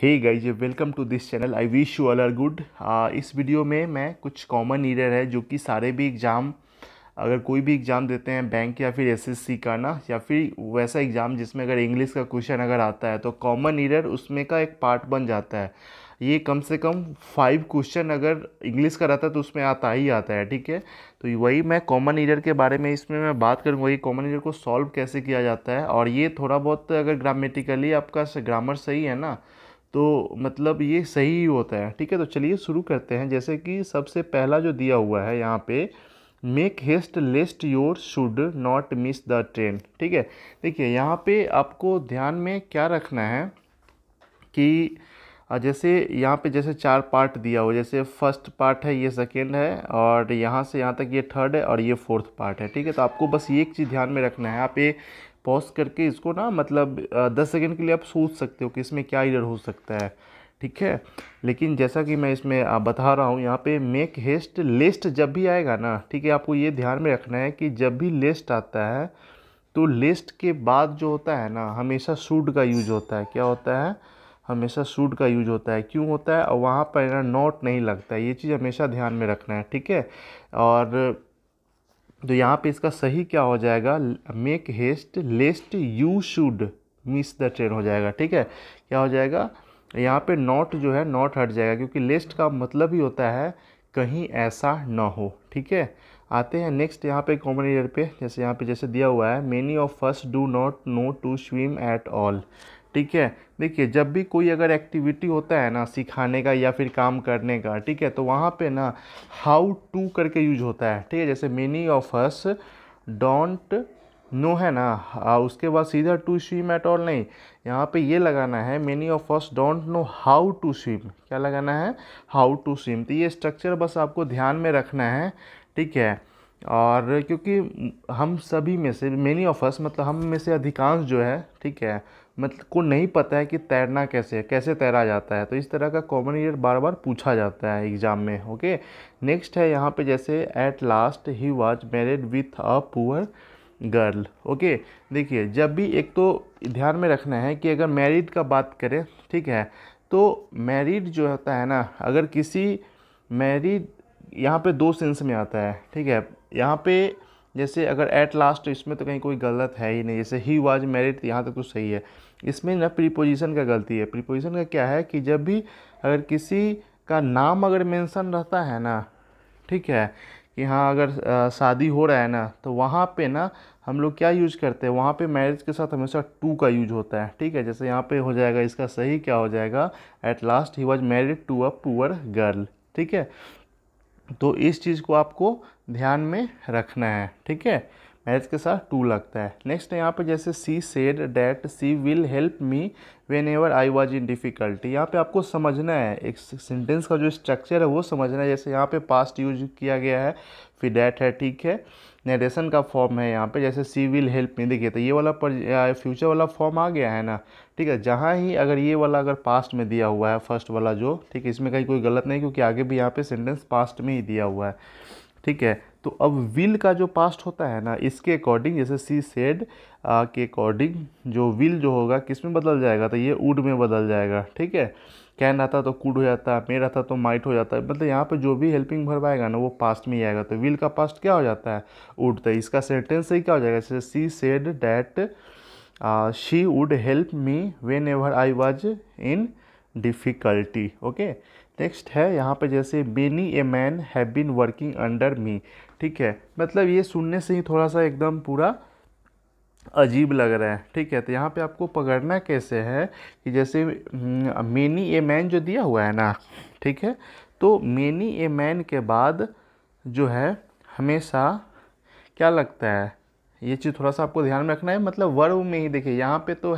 Hey guys welcome to this channel I wish you all are good इस video में मैं कुछ common error है जो कि सारे भी एग्ज़ाम अगर कोई भी एग्ज़ाम देते हैं बैंक या फिर एसएससी का ना या फिर वैसा एग्ज़ाम जिसमें अगर इंग्लिश का क्वेश्चन अगर आता है तो कॉमन ईरर उसमें का एक पार्ट बन जाता है ये कम से कम फाइव क्वेश्चन अगर इंग्लिश का रहता है तो उसमें आता ही आता है ठीक है तो वही मैं कॉमन ईरर के बारे में इसमें मैं बात करूँगा वही कॉमन ईरर को सॉल्व कैसे किया जाता है और ये थोड़ा बहुत अगर ग्रामेटिकली आपका ग्रामर सही है ना तो मतलब ये सही होता है ठीक है तो चलिए शुरू करते हैं जैसे कि सबसे पहला जो दिया हुआ है यहाँ पे make haste lest your should not miss the train ठीक है देखिए यहाँ पे आपको ध्यान में क्या रखना है कि जैसे यहाँ पे जैसे चार पार्ट दिया हुआ जैसे फर्स्ट पार्ट है ये सेकेंड है और यहाँ से यहाँ तक ये थर्ड है और ये फोर्थ पार्ट है ठीक है तो आपको बस ये एक चीज़ ध्यान में रखना है आप ये पॉज करके इसको ना मतलब दस सेकेंड के लिए आप सोच सकते हो कि इसमें क्या इडर हो सकता है ठीक है लेकिन जैसा कि मैं इसमें बता रहा हूँ यहाँ पे मेक हेस्ट लिस्ट जब भी आएगा ना ठीक है आपको ये ध्यान में रखना है कि जब भी लिस्ट आता है तो लिस्ट के बाद जो होता है ना हमेशा सूट का यूज होता है क्या होता है हमेशा सूट का यूज होता है क्यों होता है और वहाँ पर ना नोट नहीं लगता है ये चीज़ हमेशा ध्यान में रखना है ठीक है और तो यहाँ पे इसका सही क्या हो जाएगा make haste lest you should miss the train हो जाएगा ठीक है क्या हो जाएगा यहाँ पे नॉट जो है नॉट हट जाएगा क्योंकि लेस्ट का मतलब ही होता है कहीं ऐसा ना हो ठीक है आते हैं नेक्स्ट यहाँ पे कॉमन एयर पे जैसे यहाँ पे जैसे दिया हुआ है many of first do not know to swim at all ठीक है देखिए जब भी कोई अगर एक्टिविटी होता है ना सिखाने का या फिर काम करने का ठीक है तो वहाँ पे ना हाउ टू करके यूज होता है ठीक है जैसे many of us don't know है ना आ, उसके बाद सीधा टू स्विम एट ऑल नहीं यहाँ पे ये लगाना है many of us don't know how to swim क्या लगाना है हाउ टू स्विम तो ये स्ट्रक्चर बस आपको ध्यान में रखना है ठीक है और क्योंकि हम सभी में से मेनी ऑफ अस मतलब हम में से अधिकांश जो है ठीक है मतलब को नहीं पता है कि तैरना कैसे है कैसे तैरा जाता है तो इस तरह का कॉमन ईयर बार बार पूछा जाता है एग्ज़ाम में ओके नेक्स्ट है यहाँ पे जैसे at last he was married with a poor girl okay देखिए जब भी एक तो ध्यान में रखना है कि अगर मैरिड का बात करें ठीक है तो मैरिड जो होता है ना अगर किसी मैरिड यहाँ पे दो सेंस में आता है ठीक है यहाँ पे जैसे अगर एट लास्ट इसमें तो कहीं कोई गलत है ही नहीं जैसे ही वाज मैरिड यहाँ तक तो सही है इसमें ना प्रीपोजिशन का गलती है प्रीपोजिशन का क्या है कि जब भी अगर किसी का नाम अगर मेंशन रहता है ना ठीक है कि हाँ अगर शादी हो रहा है ना तो वहाँ पे ना हम लोग क्या यूज करते हैं वहाँ पे मैरिज के साथ हमेशा टू का यूज होता है ठीक है जैसे यहाँ पे हो जाएगा इसका सही क्या हो जाएगा at last he was married to a poor girl ठीक है तो इस चीज़ को आपको ध्यान में रखना है ठीक है मैथ के साथ टू लगता है नेक्स्ट यहाँ पे जैसे she said that she will help me whenever I was in difficulty यहाँ पे आपको समझना है एक सेंटेंस का जो स्ट्रक्चर है वो समझना है जैसे यहाँ पे पास्ट यूज किया गया है फिर डैट है ठीक है नरेशन का फॉर्म है यहाँ पे जैसे सी विल हेल्प मी देखिए तो ये वाला पर फ्यूचर वाला फॉर्म आ गया है ना ठीक है जहाँ ही अगर ये वाला अगर पास्ट में दिया हुआ है फर्स्ट वाला जो ठीक है इसमें कहीं कोई गलत नहीं क्योंकि आगे भी यहाँ पर सेंटेंस पास्ट में ही दिया हुआ है ठीक है तो अब विल का जो पास्ट होता है ना इसके अकॉर्डिंग जैसे सी सेड के अकॉर्डिंग जो विल जो होगा किस में बदल जाएगा तो ये उड में बदल जाएगा ठीक है कैन आता तो कूड हो जाता मेड आता तो माइट हो जाता है मतलब यहाँ पे जो भी हेल्पिंग भरवाएगा ना वो पास्ट में ही आएगा तो विल का पास्ट क्या हो जाता है उड तो इसका सेंटेंस ही क्या हो जाएगा जैसे she said that she would help me whenever I was in difficulty okay next है यहाँ पे जैसे many a man have been working under me ठीक है मतलब ये सुनने से ही थोड़ा सा एकदम पूरा अजीब लग रहा है ठीक है तो यहाँ पे आपको पकड़ना कैसे है कि जैसे मेनी हम्म, ए मैन जो दिया हुआ है ना ठीक है तो मेनी ए मैन के बाद जो है हमेशा क्या लगता है ये चीज़ थोड़ा सा आपको ध्यान में रखना है मतलब वर्ब में ही देखिए यहाँ पे तो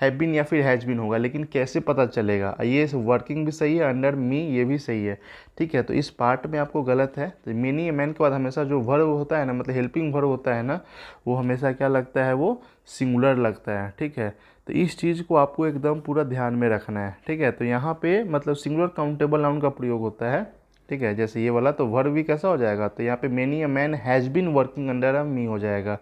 हैव बिन या फिर हैज़ होगा लेकिन कैसे पता चलेगा ये वर्किंग भी सही है अंडर मी ये भी सही है ठीक है तो इस पार्ट में आपको गलत है तो मीनी मैन के बाद हमेशा जो वर्ब होता है ना मतलब हेल्पिंग वर्ब होता है ना वो हमेशा क्या लगता है वो सिंगुलर लगता है ठीक है तो इस चीज़ को आपको एकदम पूरा ध्यान में रखना है ठीक है तो यहाँ पर मतलब सिंगुलर काउंटेबल नाउन का प्रयोग होता है ठीक है जैसे ये वाला तो वर्ब भी कैसा हो जाएगा तो यहाँ पे many a man has been working under a me हो जाएगा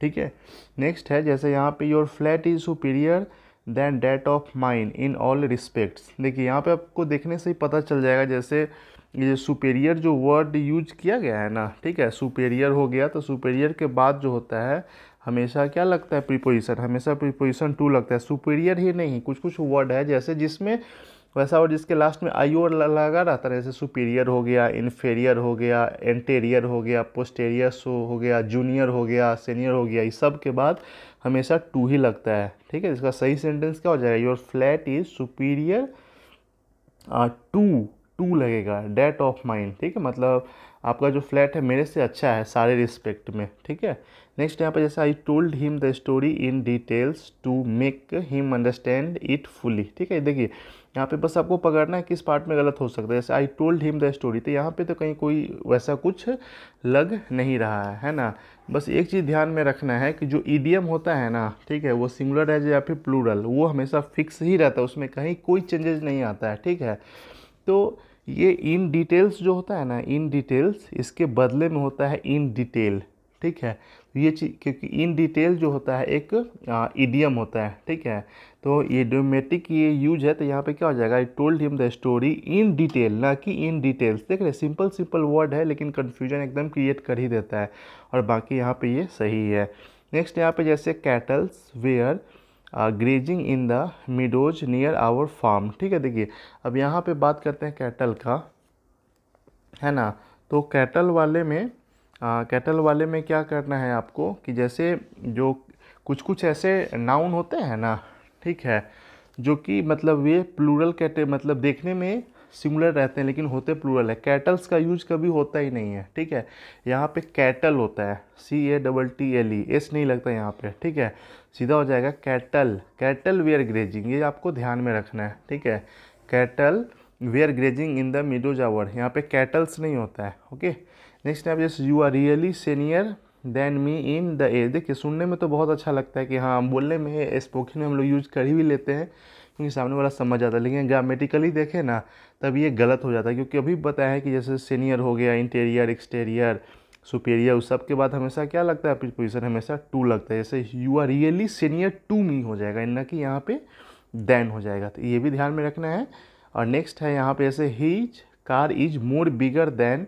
ठीक है नेक्स्ट है जैसे यहाँ पे your flat is superior than that of mine in all respects देखिए यहाँ पे आपको देखने से ही पता चल जाएगा जैसे ये सुपेरियर जो वर्ड यूज किया गया है ना ठीक है सुपेरियर हो गया तो सुपेरियर के बाद जो होता है हमेशा क्या लगता है प्रीपोजिशन हमेशा प्रीपोजिशन टू लगता है सुपेरियर ही नहीं कुछ कुछ वर्ड है जैसे जिसमें वैसा और जिसके लास्ट में आई और लगा रहता है जैसे सुपीरियर हो गया इन्फेरियर हो गया एंटेरियर हो गया पोस्टेरियर सो हो गया जूनियर हो गया सीनियर हो गया इस सब के बाद हमेशा टू ही लगता है ठीक है इसका सही सेंटेंस क्या हो जाएगा your flat is superior to to लगेगा डेट ऑफ माइंड ठीक है मतलब आपका जो फ्लैट है मेरे से अच्छा है सारे रिस्पेक्ट में ठीक है नेक्स्ट यहाँ पर जैसे I told him the story in details to make him understand it fully ठीक है देखिए यहाँ पे बस आपको पकड़ना है किस पार्ट में गलत हो सकता है जैसे I told him the story तो यहाँ पे तो कहीं कोई वैसा कुछ लग नहीं रहा है है ना बस एक चीज़ ध्यान में रखना है कि जो ईडीएम होता है ना ठीक है वो सिंगुलर है या फिर प्लूरल वो हमेशा फिक्स ही रहता है उसमें कहीं कोई चेंजेज नहीं आता है ठीक है तो ये इन डिटेल्स जो होता है ना इन डिटेल्स इसके बदले में होता है इन डिटेल ठीक है ये चीज क्योंकि इन डिटेल जो होता है एक ईडियम होता है ठीक है तो ये डोमेटिक ये यूज है तो यहाँ पे क्या हो जाएगा I told him the story in detail ना कि इन डिटेल्स देख रहे सिंपल सिंपल वर्ड है लेकिन कन्फ्यूजन एकदम क्रिएट कर ही देता है और बाकी यहाँ पे ये सही है नेक्स्ट यहाँ पे जैसे cattles were grazing in the meadows near our farm ठीक है देखिए अब यहाँ पर बात करते हैं कैटल का है ना तो कैटल वाले में कैटल वाले में क्या करना है आपको कि जैसे जो कुछ कुछ ऐसे नाउन होते हैं ना ठीक है जो कि मतलब ये प्लूरल कैटे मतलब देखने में सिमुलर रहते हैं लेकिन होते प्लूरल है कैटल्स का यूज कभी होता ही नहीं है ठीक है यहाँ पे कैटल होता है C A double T L E S नहीं लगता यहाँ पे ठीक है सीधा हो जाएगा कैटल कैटल वेयर ग्रेजिंग ये आपको ध्यान में रखना है ठीक है cattle were grazing in the meadows our यहाँ पे कैटल्स नहीं होता है ओके okay? नेक्स्ट आप जैसे you are really senior than me in the age देखिए सुनने में तो बहुत अच्छा लगता है कि हाँ बोलने में स्पोकन में हम लोग यूज कर ही भी लेते हैं क्योंकि सामने वाला समझ आता है लेकिन ग्रामेटिकली देखें ना तब ये गलत हो जाता है क्योंकि अभी बताया है कि जैसे सीनियर हो गया इंटीरियर एक्सटीरियर सुपेरियर उस सब के बाद हमेशा क्या लगता है पोजिशन हमेशा टू लगता है जैसे you are really senior to me हो जाएगा ना कि यहाँ पे देन हो जाएगा तो ये भी ध्यान में रखना है और नेक्स्ट है यहाँ पे ऐसे his car is more bigger than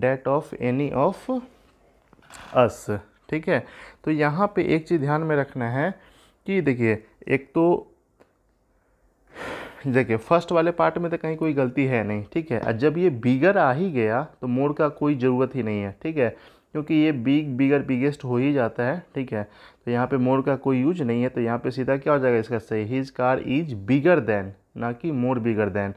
that of any of us ठीक है तो यहाँ पे एक चीज़ ध्यान में रखना है कि देखिए एक तो देखिए फर्स्ट वाले पार्ट में तो कहीं कोई गलती है नहीं ठीक है जब ये बिगर आ ही गया तो मोड़ का कोई ज़रूरत ही नहीं है ठीक है क्योंकि ये बिग बिगर बिगेस्ट हो ही जाता है ठीक है तो यहाँ पे मोर का कोई यूज नहीं है तो यहाँ पे सीधा क्या हो जाएगा इसका सही his car is bigger than ना कि मोर बिगर देन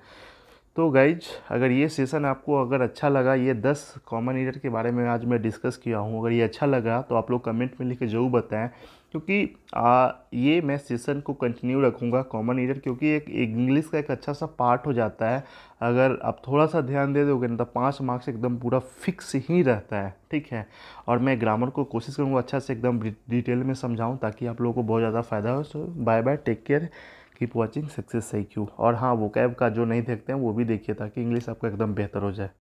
तो गाइज अगर ये सेशन आपको अगर अच्छा लगा ये दस कॉमन ईडर के बारे में आज मैं डिस्कस किया हूँ अगर ये अच्छा लगा तो आप लोग कमेंट में लिख के ज़रूर बताएं क्योंकि आ, ये मैं सेशन को कंटिन्यू रखूँगा कॉमन ईडर क्योंकि एक इंग्लिश का एक अच्छा सा पार्ट हो जाता है अगर आप थोड़ा सा ध्यान दे दोगे ना तो पाँच मार्क्स एकदम पूरा फिक्स ही रहता है ठीक है और मैं ग्रामर को कोशिश करूँगा अच्छा से एकदम डिटेल में समझाऊँ ताकि आप लोगों को बहुत ज़्यादा फ़ायदा हो so bye bye take care keep watching success I Q और हाँ वो कैब का जो नहीं देखते हैं वो भी देखिए ताकि इंग्लिश आपका एकदम बेहतर हो जाए